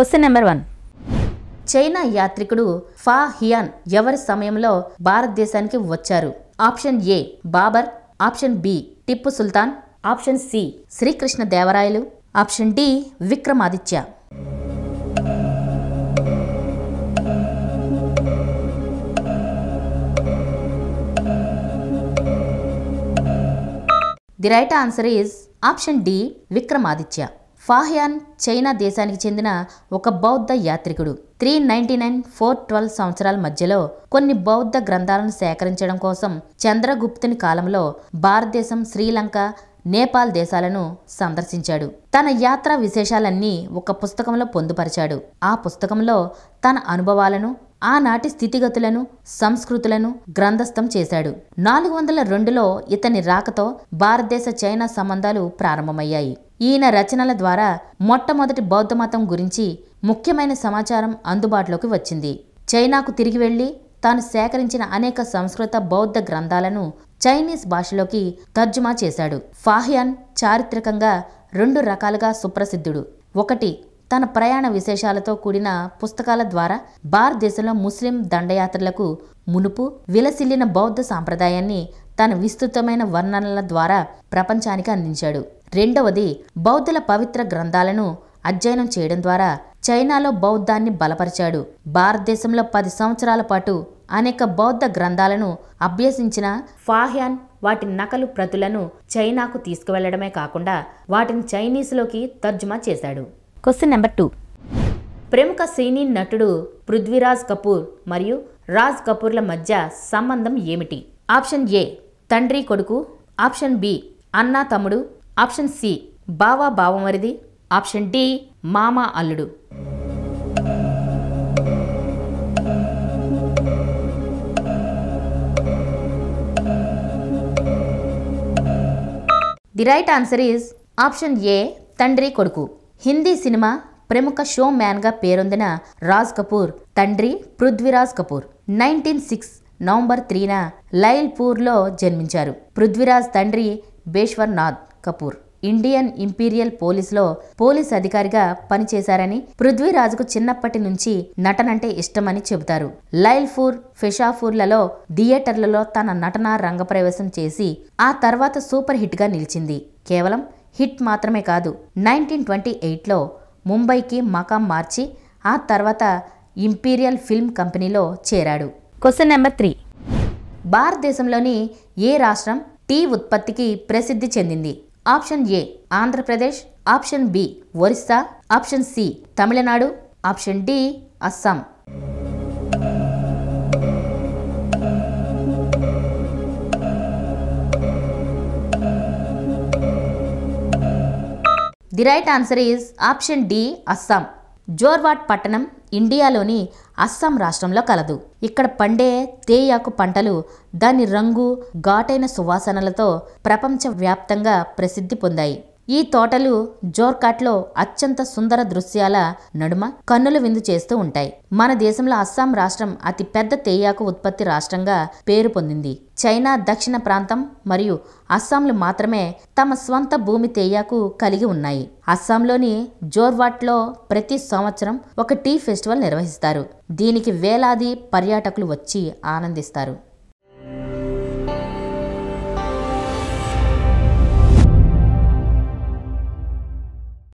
question number one China యాత్రికుడు Fa Hien ఎవరి సమయంలో భారతదేశానికి వచ్చారు option A Babur option B Tipu Sultan option C Srikrishna Devarayalu option D Vikramaditya the right answer is option D Vikramaditya Fa Hien China దేశానికి చెందిన ఒక బౌద్ధ యాత్రికుడు three ninety nine four twelve సంవత్సరాల మధ్యలో కొన్ని బౌద్ధ గ్రంథాలను సేకరించడం కోసం చంద్రగుప్తుని కాలంలో భారతదేశం శ్రీలంక నేపాల్ దేశాలను సందర్శించాడు తన యాత్ర విశేషాలన్నీ ఒక పుస్తకంలో పొందుపరిచాడు ఆ పుస్తకంలో తన అనుభవాలను ఆనాటి స్థితిగతులను సంస్కృతులను గ్రంథస్థం చేశాడు నాలుగు వందల రెండులో ఇతని రాకతో భారతదేశ చైనా సంబంధాలు ప్రారంభమయ్యాయి ఈయన రచనల ద్వారా మొట్టమొదటి బౌద్ధమతం గురించి ముఖ్యమైన సమాచారం అందుబాటులోకి వచ్చింది చైనాకు తిరిగి వెళ్లి తాను సేకరించిన అనేక సంస్కృత బౌద్ధ గ్రంథాలను చైనీస్ భాషలోకి తర్జుమా చేశాడు ఫాహ్యాన్ చారిత్రకంగా రెండు రకాలుగా సుప్రసిద్ధుడు ఒకటి తన ప్రయాణ విశేషాలతో కూడిన పుస్తకాల ద్వారా భారతదేశంలో ముస్లిం దండయాత్రలకు మునుపు విలసిల్లిన బౌద్ధ సాంప్రదాయాన్ని తన విస్తృతమైన వర్ణనల ద్వారా ప్రపంచానికి అందించాడు రెండవది బౌద్ధుల పవిత్ర గ్రంథాలను అధ్యయనం చేయడం ద్వారా చైనాలో బౌద్ధాన్ని బలపరిచాడు భారతదేశంలో పది సంవత్సరాల పాటు అనేక బౌద్ధ గ్రంథాలను అభ్యసించిన ఫాహ్యాన్ వాటి నకలు ప్రతులను చైనాకు తీసుకువెళ్లడమే కాకుండా వాటిని చైనీస్లోకి తర్జుమా చేశాడు క్వశ్చన్ నెంబర్ టూ ప్రముఖ సినీ నటుడు పృథ్వీరాజ్ కపూర్ మరియు రాజ్ కపూర్ల మధ్య సంబంధం ఏమిటి ఆప్షన్ ఏ తండ్రి కొడుకు ఆప్షన్ బి అన్నా తమ్ముడు ఆప్షన్ సి బావా బావమరిది ఆప్షన్ డి మామ అల్లుడు the right answer is option A తండ్రి కొడుకు హిందీ సినిమా ప్రముఖ షో మ్యాన్గా పేరొందిన రాజ్ కపూర్ తండ్రి Prithviraj Kapoor nineteen six November త్రీన లైల్పూర్లో జన్మించారు పృథ్వీరాజ్ తండ్రి నాథ్ కపూర్ ఇండియన్ ఇంపీరియల్ పోలీస్లో పోలీస్ అధికారిగా పనిచేశారని పృథ్వీరాజుకు చిన్నప్పటి నుంచి నటనంటే ఇష్టమని చెబుతారు లైల్ఫూర్ ఫిషాఫూర్లలో థియేటర్లలో తన నటన రంగప్రవేశం చేసి ఆ తర్వాత సూపర్ హిట్గా నిలిచింది కేవలం హిట్ మాత్రమే కాదు నైన్టీన్ ట్వంటీ ఎయిట్లో ముంబైకి మకాం మార్చి ఆ తర్వాత ఇంపీరియల్ ఫిల్మ్ కంపెనీలో చేరాడు క్వశ్చన్ నెంబర్ త్రీ భారతదేశంలోని ఏ రాష్ట్రం టీ ఉత్పత్తికి ప్రసిద్ధి చెందింది option A Andhra Pradesh option B Orissa option C Tamil Nadu option D Assam the right answer is option D Assam Jorhat పట్టణం ఇండియాలోని అస్సాం రాష్ట్రంలో కలదు ఇక్కడ పండే తేయాకు పంటలు దాని రంగు ఘాటైన సువాసనలతో ప్రపంచవ్యాప్తంగా ప్రసిద్ధి పొందాయి ఈ తోటలు జోర్కాట్లో అత్యంత సుందర దృశ్యాల నడుమ కన్నులు విందు చేస్తూ ఉంటాయి మన దేశంలో అస్సాం రాష్ట్రం అతి పెద్ద తేయాకు ఉత్పత్తి రాష్ట్రంగా పేరు పొందింది చైనా దక్షిణ ప్రాంతం మరియు అస్సాంలు మాత్రమే తమ స్వంత భూమి తేయాకు కలిగి ఉన్నాయి అస్సాంలోని జోర్వాట్లో ప్రతి సంవత్సరం ఒక టీ ఫెస్టివల్ నిర్వహిస్తారు దీనికి వేలాది పర్యాటకులు వచ్చి ఆనందిస్తారు